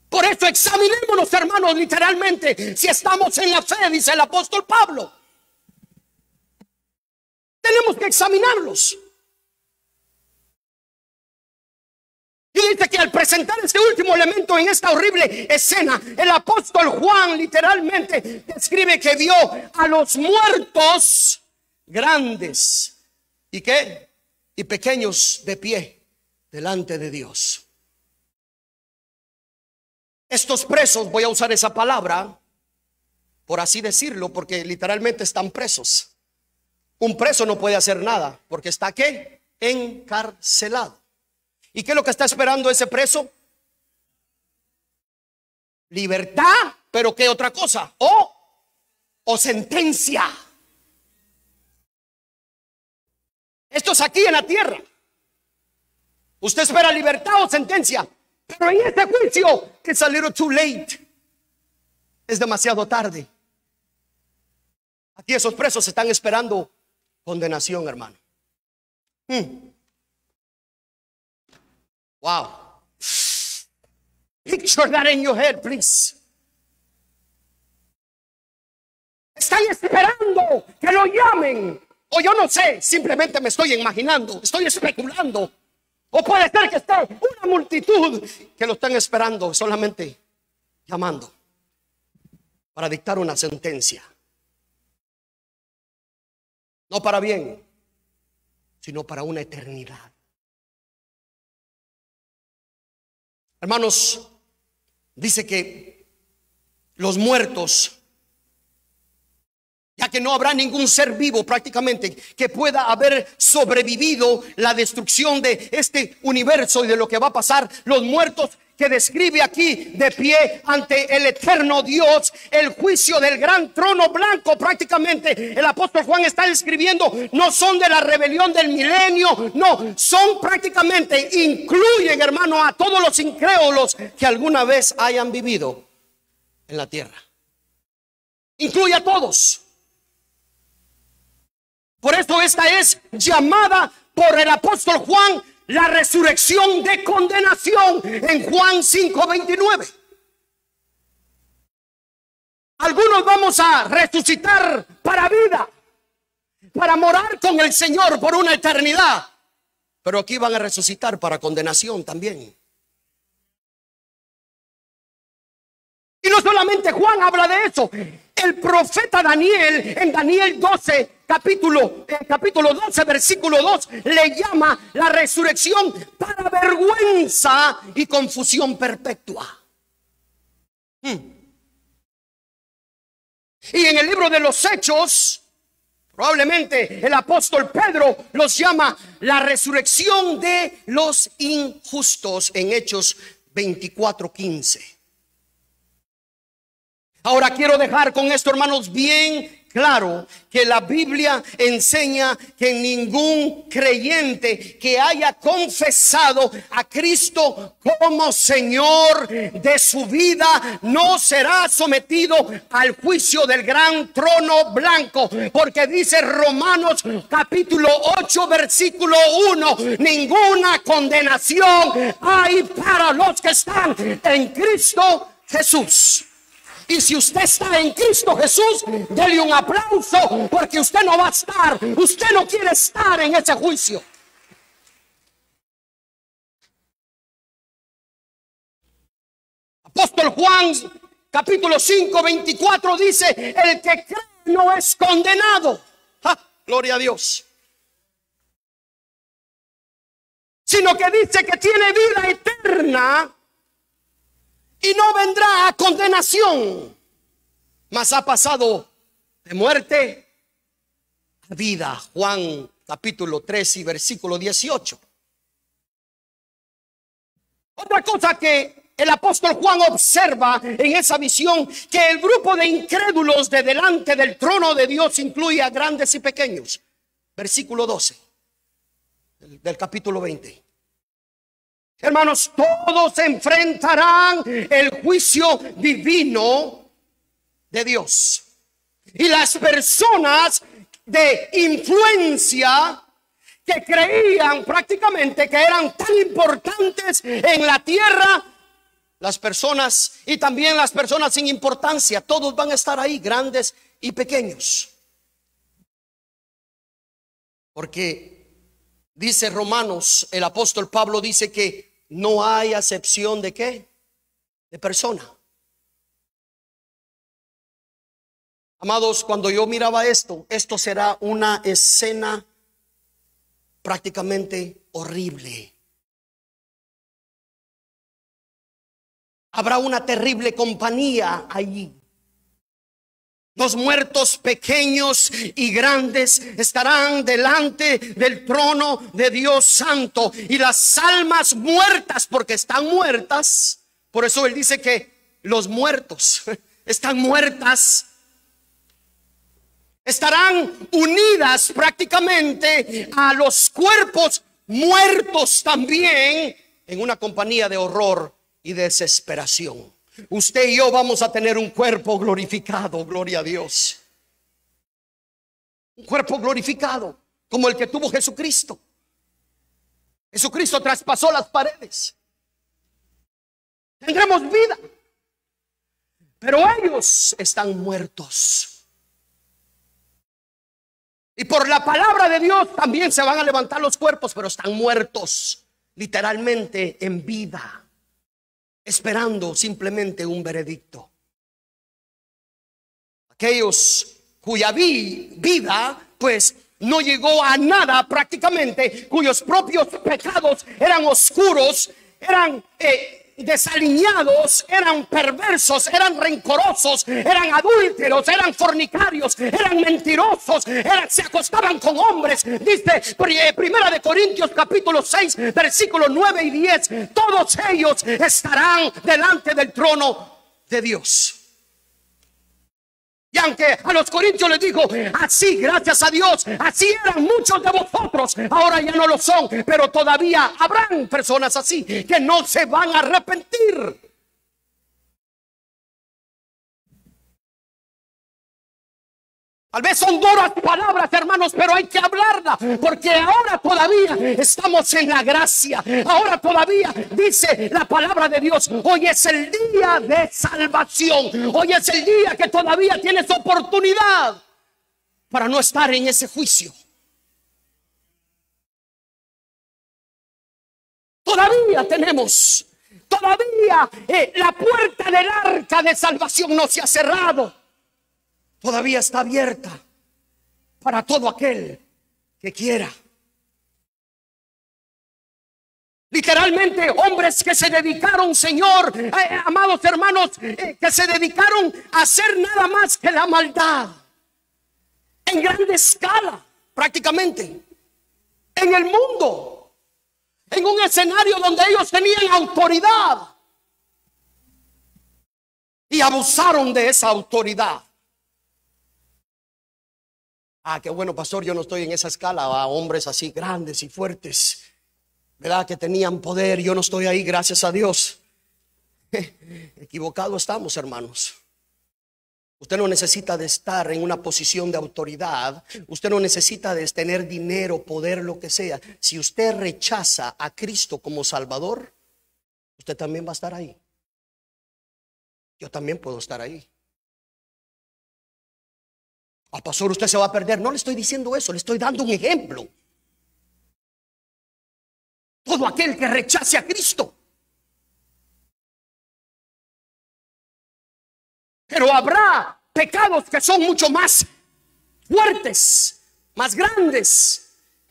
Por eso examinémonos, hermanos, literalmente, si estamos en la fe, dice el apóstol Pablo. Tenemos que examinarlos. Y dice que al presentar este último elemento en esta horrible escena, el apóstol Juan literalmente describe que dio a los muertos grandes y qué? Y pequeños de pie delante de Dios. Estos presos, voy a usar esa palabra, por así decirlo, porque literalmente están presos. Un preso no puede hacer nada, porque está qué? Encarcelado. ¿Y qué es lo que está esperando ese preso? Libertad, pero qué otra cosa? O, ¿Oh? o sentencia. Esto es aquí en la tierra. Usted espera libertad o sentencia, pero en este juicio es a little too late. Es demasiado tarde. Aquí esos presos están esperando condenación, hermano. Hmm. Wow. Picture that in your head, please. Están esperando que lo llamen o yo no sé, simplemente me estoy imaginando, estoy especulando. O puede ser que esté una multitud que lo están esperando, solamente llamando para dictar una sentencia. No para bien, sino para una eternidad. Hermanos, dice que los muertos ya que no habrá ningún ser vivo prácticamente que pueda haber sobrevivido la destrucción de este universo y de lo que va a pasar. Los muertos que describe aquí de pie ante el eterno Dios, el juicio del gran trono blanco prácticamente. El apóstol Juan está escribiendo, no son de la rebelión del milenio, no, son prácticamente, incluyen hermano a todos los incrédulos que alguna vez hayan vivido en la tierra. Incluye a todos. Por eso esta es llamada por el apóstol Juan la resurrección de condenación en Juan 5:29. Algunos vamos a resucitar para vida, para morar con el Señor por una eternidad. Pero aquí van a resucitar para condenación también. Y no solamente Juan habla de eso el profeta Daniel en Daniel 12, capítulo, eh, capítulo 12, versículo 2, le llama la resurrección para vergüenza y confusión perpetua. Hmm. Y en el libro de los Hechos, probablemente el apóstol Pedro los llama la resurrección de los injustos en Hechos 24, 15. Ahora quiero dejar con esto, hermanos, bien claro que la Biblia enseña que ningún creyente que haya confesado a Cristo como Señor de su vida no será sometido al juicio del gran trono blanco, porque dice Romanos capítulo 8 versículo 1, ninguna condenación hay para los que están en Cristo Jesús. Y si usted está en Cristo Jesús, déle un aplauso porque usted no va a estar, usted no quiere estar en ese juicio. Apóstol Juan capítulo 5, 24 dice, el que cree no es condenado. Gloria a Dios. Sino que dice que tiene vida eterna y no vendrá a condenación, mas ha pasado de muerte a vida. Juan capítulo 3 y versículo 18. Otra cosa que el apóstol Juan observa en esa visión, que el grupo de incrédulos de delante del trono de Dios incluye a grandes y pequeños. Versículo 12 del capítulo 20. Hermanos, todos enfrentarán el juicio divino de Dios. Y las personas de influencia que creían prácticamente que eran tan importantes en la tierra, las personas y también las personas sin importancia, todos van a estar ahí, grandes y pequeños. Porque Dice Romanos, el apóstol Pablo dice que no hay acepción de qué? De persona. Amados, cuando yo miraba esto, esto será una escena prácticamente horrible. Habrá una terrible compañía allí. Los muertos pequeños y grandes estarán delante del trono de Dios Santo. Y las almas muertas, porque están muertas, por eso él dice que los muertos están muertas, estarán unidas prácticamente a los cuerpos muertos también en una compañía de horror y desesperación. Usted y yo vamos a tener un cuerpo glorificado, gloria a Dios. Un cuerpo glorificado, como el que tuvo Jesucristo. Jesucristo traspasó las paredes. Tendremos vida. Pero ellos están muertos. Y por la palabra de Dios también se van a levantar los cuerpos, pero están muertos, literalmente en vida esperando simplemente un veredicto. Aquellos cuya vida, pues, no llegó a nada prácticamente, cuyos propios pecados eran oscuros, eran eh, desaliñados, eran perversos, eran rencorosos, eran adúlteros, eran fornicarios, eran mentirosos, eran, se acostaban con hombres. Dice eh, Primera de Corintios capítulo 6, versículos 9 y 10, todos ellos estarán delante del trono de Dios. Y aunque a los corintios les dijo, así, gracias a Dios, así eran muchos de vosotros, ahora ya no lo son, pero todavía habrán personas así que no se van a arrepentir. Tal vez son duras palabras, hermanos, pero hay que hablarla, porque ahora todavía estamos en la gracia. Ahora todavía dice la palabra de Dios, hoy es el día de salvación. Hoy es el día que todavía tienes oportunidad para no estar en ese juicio. Todavía tenemos, todavía eh, la puerta del arca de salvación no se ha cerrado todavía está abierta para todo aquel que quiera. Literalmente hombres que se dedicaron, Señor, eh, eh, amados hermanos, eh, que se dedicaron a hacer nada más que la maldad. En grande escala, prácticamente. En el mundo. En un escenario donde ellos tenían autoridad. Y abusaron de esa autoridad. Ah, qué bueno, pastor, yo no estoy en esa escala. A hombres así grandes y fuertes, ¿verdad? Que tenían poder. Yo no estoy ahí, gracias a Dios. Equivocado estamos, hermanos. Usted no necesita de estar en una posición de autoridad. Usted no necesita de tener dinero, poder, lo que sea. Si usted rechaza a Cristo como Salvador, usted también va a estar ahí. Yo también puedo estar ahí. A ah, pastor, usted se va a perder. No le estoy diciendo eso, le estoy dando un ejemplo. Todo aquel que rechace a Cristo. Pero habrá pecados que son mucho más fuertes, más grandes.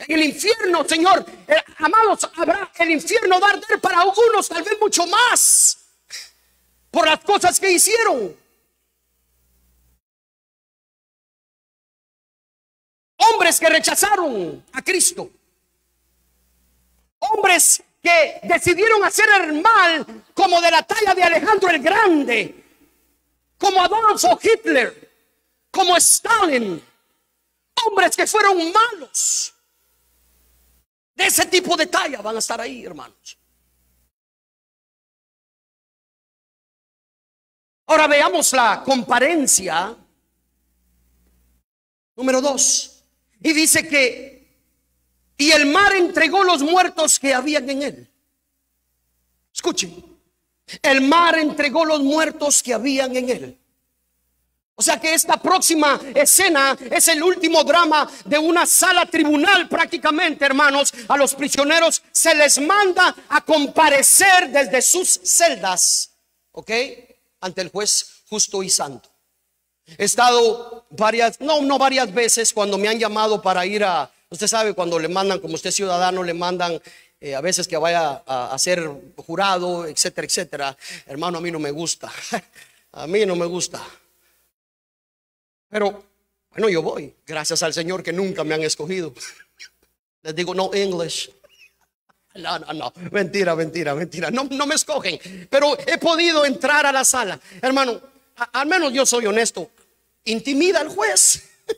el infierno, Señor, eh, amados, habrá el infierno va arder para algunos, tal vez mucho más, por las cosas que hicieron. Hombres que rechazaron a Cristo. Hombres que decidieron hacer el mal como de la talla de Alejandro el Grande, como Adolfo Hitler, como Stalin. Hombres que fueron malos. De ese tipo de talla van a estar ahí, hermanos. Ahora veamos la comparencia número dos. Y dice que, y el mar entregó los muertos que habían en él. Escuchen, el mar entregó los muertos que habían en él. O sea que esta próxima escena es el último drama de una sala tribunal prácticamente, hermanos. A los prisioneros se les manda a comparecer desde sus celdas, ¿ok? Ante el juez justo y santo. He estado varias, no, no varias veces cuando me han llamado para ir a, usted sabe, cuando le mandan, como usted ciudadano, le mandan eh, a veces que vaya a, ser jurado, etcétera, etcétera. Hermano, a mí no me gusta. a mí no me gusta. Pero, bueno, yo voy. Gracias al Señor que nunca me han escogido. Les digo, no English. No, no, no, mentira, mentira, mentira. No, no me escogen, pero he podido entrar a la sala. Hermano, al menos yo soy honesto, intimida al juez.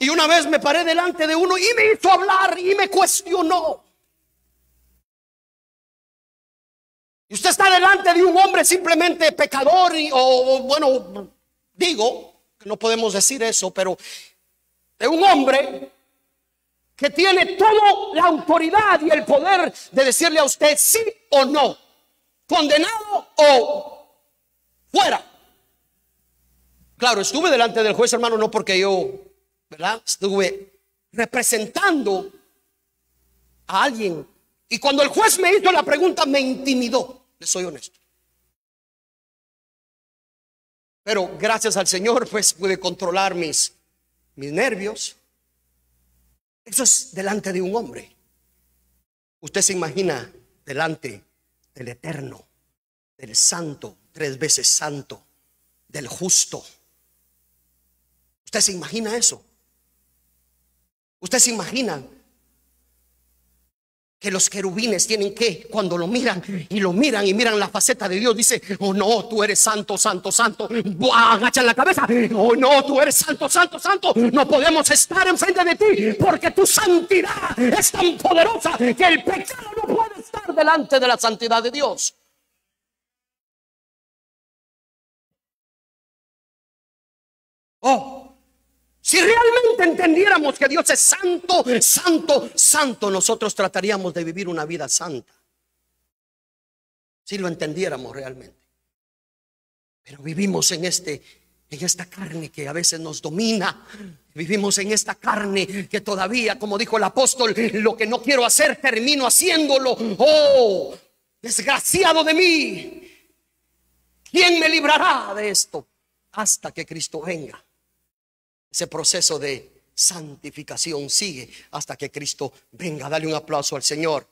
Y una vez me paré delante de uno y me hizo hablar y me cuestionó. Y usted está delante de un hombre simplemente pecador y, o, bueno, digo, que no podemos decir eso, pero de un hombre que tiene toda la autoridad y el poder de decirle a usted sí o no, condenado o fuera. Claro, estuve delante del juez, hermano, no porque yo, ¿verdad? Estuve representando a alguien. Y cuando el juez me hizo la pregunta, me intimidó. Le soy honesto. Pero gracias al Señor, pues pude controlar mis, mis nervios. Eso es delante de un hombre. Usted se imagina delante del Eterno del santo, tres veces santo, del justo. ¿Usted se imagina eso? ¿Usted se imagina que los querubines tienen que, cuando lo miran y lo miran y miran la faceta de Dios, dice, oh no, tú eres santo, santo, santo, Buah, agachan la cabeza, oh no, tú eres santo, santo, santo, no podemos estar enfrente de ti, porque tu santidad es tan poderosa que el pecado no puede estar delante de la santidad de Dios. Oh, si realmente entendiéramos que Dios es santo, santo, santo, nosotros trataríamos de vivir una vida santa. Si lo entendiéramos realmente. Pero vivimos en este en esta carne que a veces nos domina. Vivimos en esta carne que todavía, como dijo el apóstol, lo que no quiero hacer termino haciéndolo. Oh, desgraciado de mí. ¿Quién me librará de esto hasta que Cristo venga? Ese proceso de santificación sigue hasta que Cristo venga. Dale un aplauso al Señor.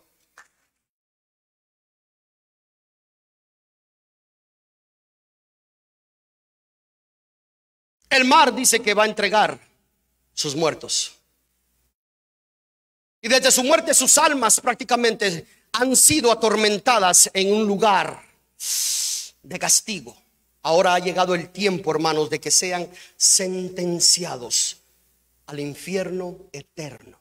El mar dice que va a entregar sus muertos. Y desde su muerte sus almas prácticamente han sido atormentadas en un lugar de castigo. Ahora ha llegado el tiempo, hermanos, de que sean sentenciados al infierno eterno.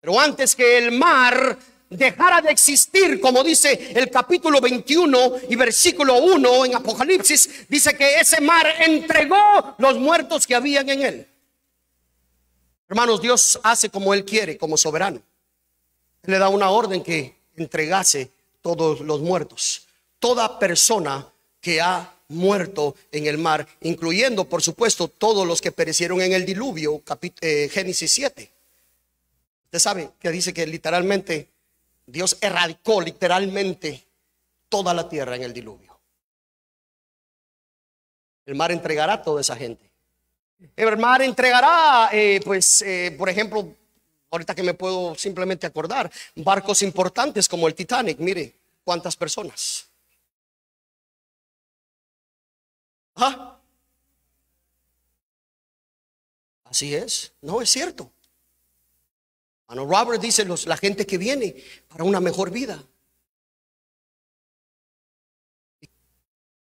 Pero antes que el mar dejara de existir, como dice el capítulo 21 y versículo 1 en Apocalipsis, dice que ese mar entregó los muertos que habían en él. Hermanos, Dios hace como Él quiere, como soberano. le da una orden que entregase todos los muertos toda persona que ha muerto en el mar, incluyendo, por supuesto, todos los que perecieron en el diluvio, eh, Génesis 7. Usted sabe que dice que literalmente Dios erradicó literalmente toda la tierra en el diluvio. El mar entregará a toda esa gente. El mar entregará, eh, pues, eh, por ejemplo, ahorita que me puedo simplemente acordar, barcos importantes como el Titanic, mire cuántas personas Ah. Así es. No es cierto. Mano Robert dice, los, la gente que viene para una mejor vida.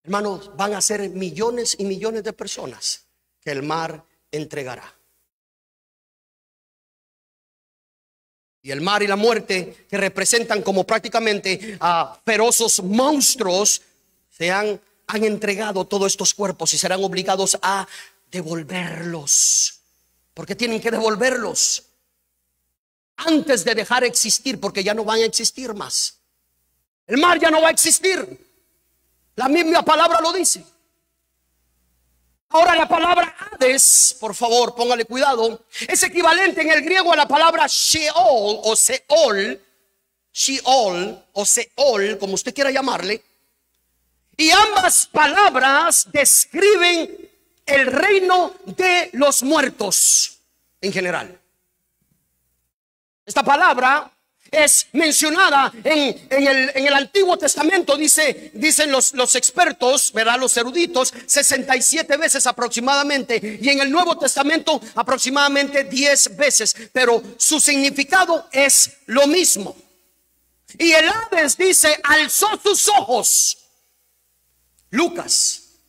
Hermanos, van a ser millones y millones de personas que el mar entregará. Y el mar y la muerte, que representan como prácticamente a ferozos monstruos, se han han entregado todos estos cuerpos y serán obligados a devolverlos, porque tienen que devolverlos antes de dejar existir, porque ya no van a existir más. El mar ya no va a existir. La misma palabra lo dice. Ahora la palabra Hades, por favor, póngale cuidado, es equivalente en el griego a la palabra Sheol o Seol, Sheol o Seol, como usted quiera llamarle, y ambas palabras describen el reino de los muertos en general. Esta palabra es mencionada en, el, Antiguo Testamento, dice, dicen los, expertos, ¿verdad? Los eruditos, 67 veces aproximadamente, y en el Nuevo Testamento aproximadamente 10 veces, pero su significado es lo mismo. Y el Hades dice, alzó sus ojos Lucas.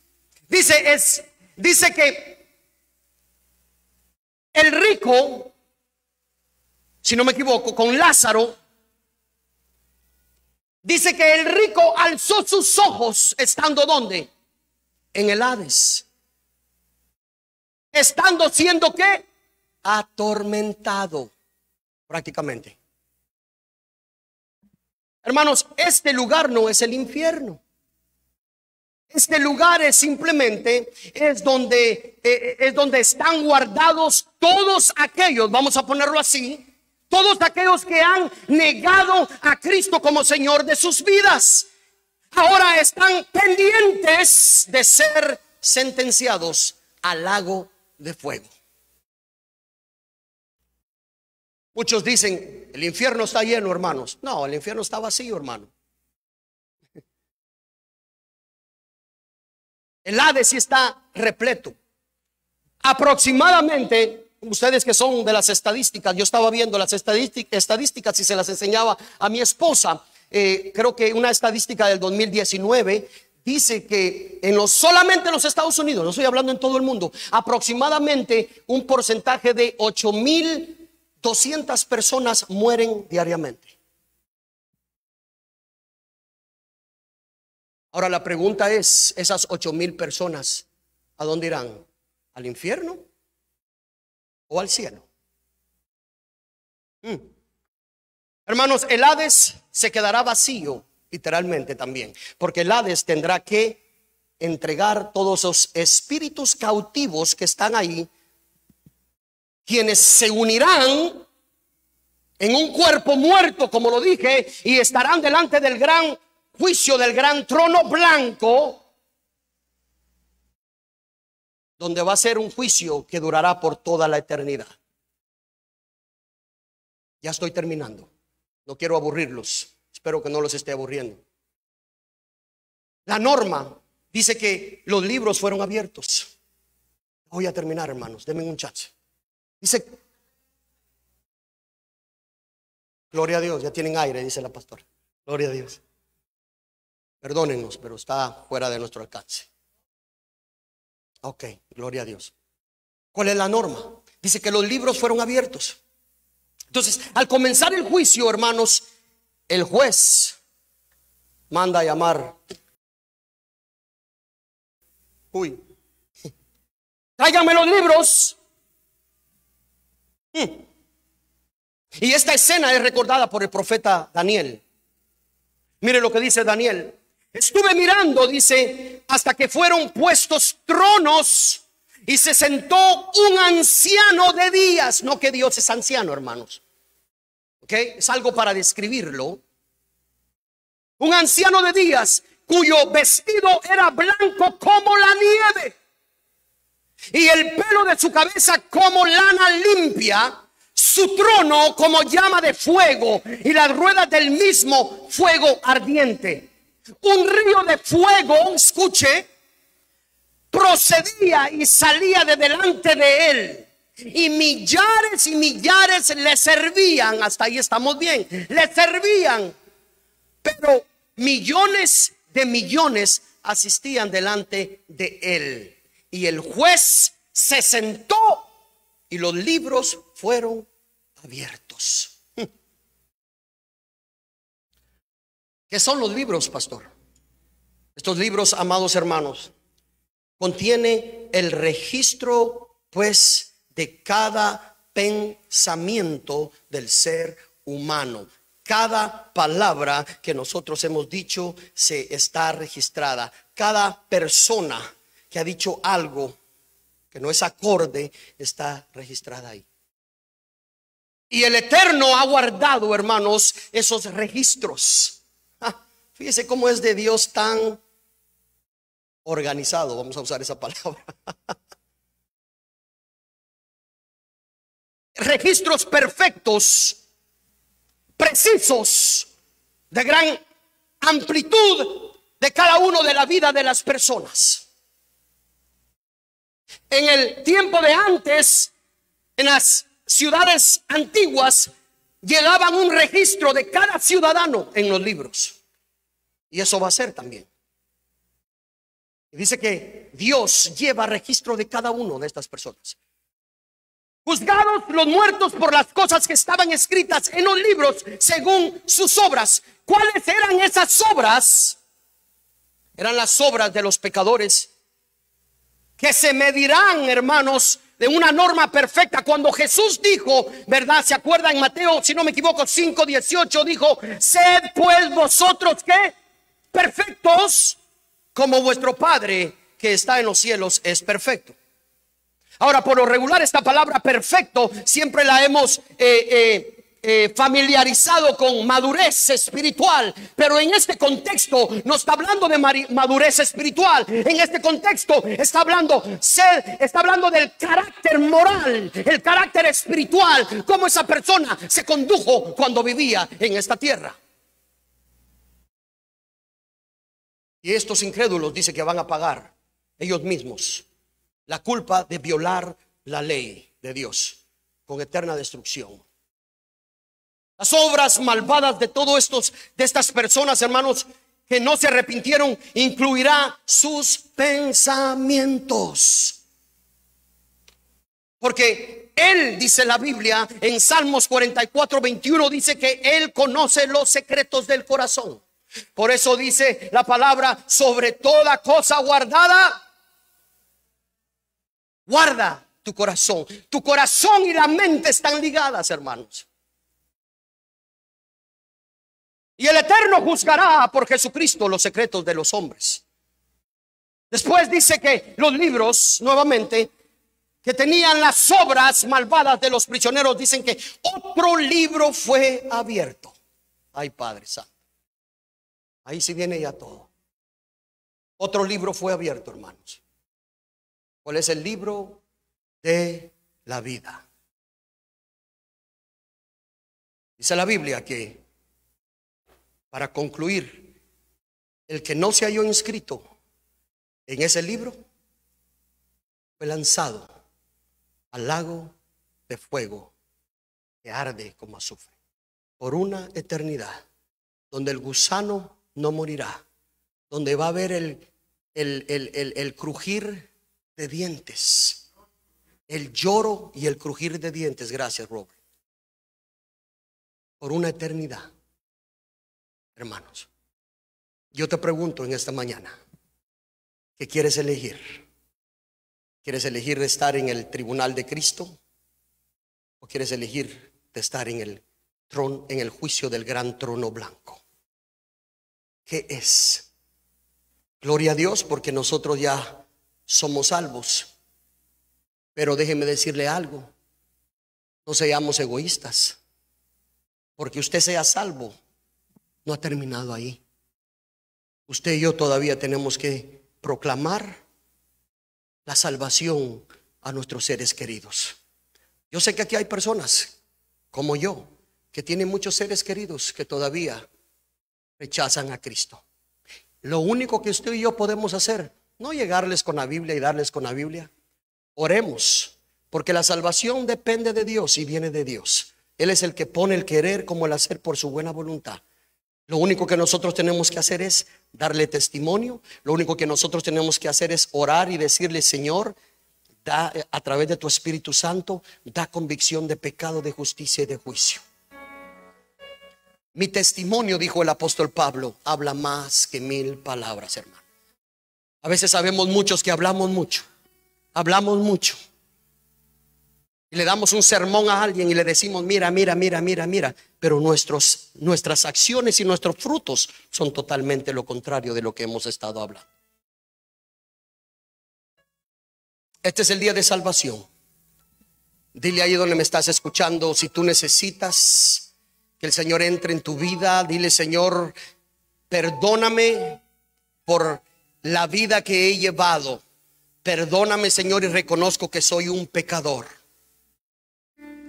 Dice, es, dice que el rico, si no me equivoco, con Lázaro, dice que el rico alzó sus ojos estando donde? En el Hades. Estando siendo que atormentado prácticamente. Hermanos, este lugar no es el infierno. Este lugar es simplemente es donde eh, eh, es donde están guardados todos aquellos, vamos a ponerlo así, todos aquellos que han negado a Cristo como Señor de sus vidas. Ahora están pendientes de ser sentenciados al lago de fuego. Muchos dicen, el infierno está lleno, hermanos. No, el infierno está vacío, hermano. El Hades sí está repleto. Aproximadamente, ustedes que son de las estadísticas, yo estaba viendo las estadísticas, y se las enseñaba a mi esposa. Eh, creo que una estadística del 2019 dice que en los, solamente en los Estados Unidos, no estoy hablando en todo el mundo, aproximadamente un porcentaje de 8.200 personas mueren diariamente. Ahora la pregunta es, esas ocho mil personas, ¿a dónde irán? ¿Al infierno o al cielo? Mm. Hermanos, el Hades se quedará vacío, literalmente también, porque el Hades tendrá que entregar todos esos espíritus cautivos que están ahí, quienes se unirán en un cuerpo muerto, como lo dije, y estarán delante del gran juicio del gran trono blanco, donde va a ser un juicio que durará por toda la eternidad. Ya estoy terminando. No quiero aburrirlos. Espero que no los esté aburriendo. La norma dice que los libros fueron abiertos. Voy a terminar, hermanos. Denme un chat. Dice, Gloria a Dios, ya tienen aire, dice la pastora. Gloria a Dios. Perdónennos, pero está fuera de nuestro alcance. Ok, gloria a Dios. ¿Cuál es la norma? Dice que los libros fueron abiertos. Entonces, al comenzar el juicio, hermanos, el juez manda a llamar. Uy, tráigame los libros. Mm. Y esta escena es recordada por el profeta Daniel. Mire lo que dice Daniel. Estuve mirando, dice, hasta que fueron puestos tronos y se sentó un anciano de días. No que Dios es anciano, hermanos. ¿Ok? Es algo para describirlo. Un anciano de días cuyo vestido era blanco como la nieve y el pelo de su cabeza como lana limpia su trono como llama de fuego y las ruedas del mismo fuego ardiente un río de fuego, escuche, procedía y salía de delante de él. Y millares y millares le servían, hasta ahí estamos bien, le servían. Pero millones de millones asistían delante de él. Y el juez se sentó y los libros fueron abiertos. ¿Qué son los libros, pastor? Estos libros, amados hermanos, contiene el registro, pues, de cada pensamiento del ser humano. Cada palabra que nosotros hemos dicho se está registrada. Cada persona que ha dicho algo que no es acorde está registrada ahí. Y el Eterno ha guardado, hermanos, esos registros. Fíjese cómo es de Dios tan organizado, vamos a usar esa palabra. Registros perfectos, precisos, de gran amplitud de cada uno de la vida de las personas. En el tiempo de antes, en las ciudades antiguas, llegaban un registro de cada ciudadano en los libros. Y eso va a ser también. dice que Dios lleva registro de cada uno de estas personas. Juzgados los muertos por las cosas que estaban escritas en los libros según sus obras. ¿Cuáles eran esas obras? Eran las obras de los pecadores que se medirán, hermanos, de una norma perfecta. Cuando Jesús dijo, ¿verdad? ¿Se acuerda en Mateo, si no me equivoco, 5.18 dijo, sed pues vosotros que perfectos como vuestro Padre que está en los cielos es perfecto. Ahora, por lo regular, esta palabra perfecto siempre la hemos eh, eh, eh, familiarizado con madurez espiritual, pero en este contexto no está hablando de madurez espiritual, en este contexto está hablando, ser, está hablando del carácter moral, el carácter espiritual, cómo esa persona se condujo cuando vivía en esta tierra. Y estos incrédulos dice que van a pagar ellos mismos la culpa de violar la ley de Dios con eterna destrucción. Las obras malvadas de todos estos de estas personas, hermanos, que no se arrepintieron, incluirá sus pensamientos. Porque él dice la Biblia en Salmos 44, 21 dice que él conoce los secretos del corazón. Por eso dice la palabra sobre toda cosa guardada. Guarda tu corazón. Tu corazón y la mente están ligadas, hermanos. Y el Eterno juzgará por Jesucristo los secretos de los hombres. Después dice que los libros, nuevamente, que tenían las obras malvadas de los prisioneros, dicen que otro libro fue abierto. Ay, Padre Santo. Ahí sí viene ya todo. Otro libro fue abierto, hermanos. ¿Cuál es el libro de la vida? Dice la Biblia que, para concluir, el que no se halló inscrito en ese libro fue lanzado al lago de fuego que arde como azufre por una eternidad, donde el gusano no morirá, donde va a haber el, crujir de dientes, el lloro y el crujir de dientes, gracias Robert, por una eternidad, hermanos. Yo te pregunto en esta mañana, ¿qué quieres elegir? ¿Quieres elegir de estar en el tribunal de Cristo? ¿O quieres elegir de estar en el trono, en el juicio del gran trono blanco? que es. Gloria a Dios porque nosotros ya somos salvos. Pero déjeme decirle algo. No seamos egoístas. Porque usted sea salvo, no ha terminado ahí. Usted y yo todavía tenemos que proclamar la salvación a nuestros seres queridos. Yo sé que aquí hay personas como yo que tienen muchos seres queridos que todavía rechazan a Cristo. Lo único que usted y yo podemos hacer, no llegarles con la Biblia y darles con la Biblia. Oremos, porque la salvación depende de Dios y viene de Dios. Él es el que pone el querer como el hacer por su buena voluntad. Lo único que nosotros tenemos que hacer es darle testimonio. Lo único que nosotros tenemos que hacer es orar y decirle, Señor, da, eh, a través de tu Espíritu Santo, da convicción de pecado, de justicia y de juicio. Mi testimonio, dijo el apóstol Pablo, habla más que mil palabras, hermano. A veces sabemos muchos que hablamos mucho, hablamos mucho. Y le damos un sermón a alguien y le decimos, mira, mira, mira, mira, mira. Pero nuestros, nuestras acciones y nuestros frutos son totalmente lo contrario de lo que hemos estado hablando. Este es el día de salvación. Dile ahí donde me estás escuchando, si tú necesitas que el Señor entre en tu vida. Dile, Señor, perdóname por la vida que he llevado. Perdóname, Señor, y reconozco que soy un pecador.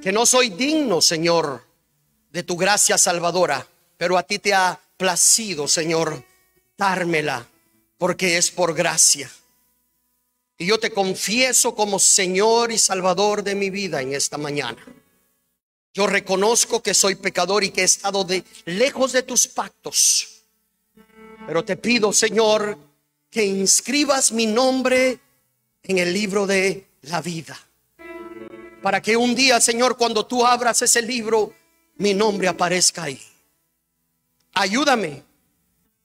Que no soy digno, Señor, de tu gracia salvadora. Pero a ti te ha placido, Señor, dármela, porque es por gracia. Y yo te confieso como Señor y Salvador de mi vida en esta mañana. Yo reconozco que soy pecador y que he estado de lejos de tus pactos. Pero te pido, Señor, que inscribas mi nombre en el libro de la vida. Para que un día, Señor, cuando tú abras ese libro, mi nombre aparezca ahí. Ayúdame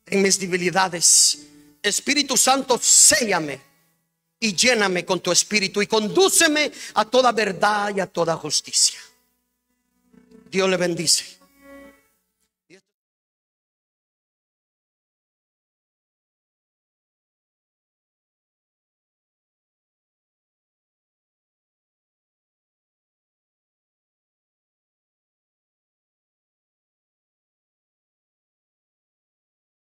en mis debilidades. Espíritu Santo, séllame y lléname con tu espíritu y condúceme a toda verdad y a toda justicia. Dios le bendice.